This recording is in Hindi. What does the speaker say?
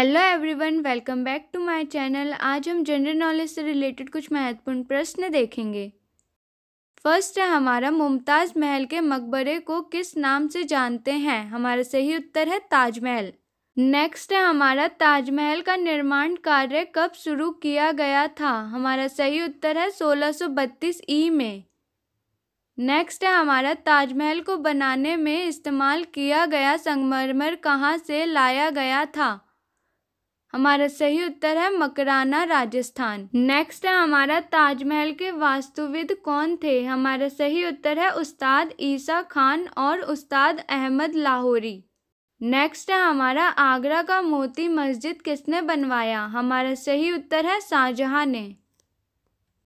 hello everyone welcome back to my channel आज हम जनरल नॉलेज से रिलेटेड कुछ महत्वपूर्ण प्रश्न देखेंगे फर्स्ट है हमारा मुमताज़ महल के मकबरे को किस नाम से जानते हैं हमारा सही उत्तर है ताजमहल नेक्स्ट है हमारा ताजमहल का निर्माण कार्य कब शुरू किया गया था हमारा सही उत्तर है सोलह ई में नेक्स्ट है हमारा ताजमहल को बनाने में इस्तेमाल किया गया संगमरमर कहाँ से लाया गया था हमारा सही उत्तर है मकराना राजस्थान नेक्स्ट है हमारा ताजमहल के वास्तुविद कौन थे हमारा सही उत्तर है उस्ताद ईसा खान और उस्ताद अहमद लाहौरी नेक्स्ट है हमारा आगरा का मोती मस्जिद किसने बनवाया हमारा सही उत्तर है शाहजहाँ ने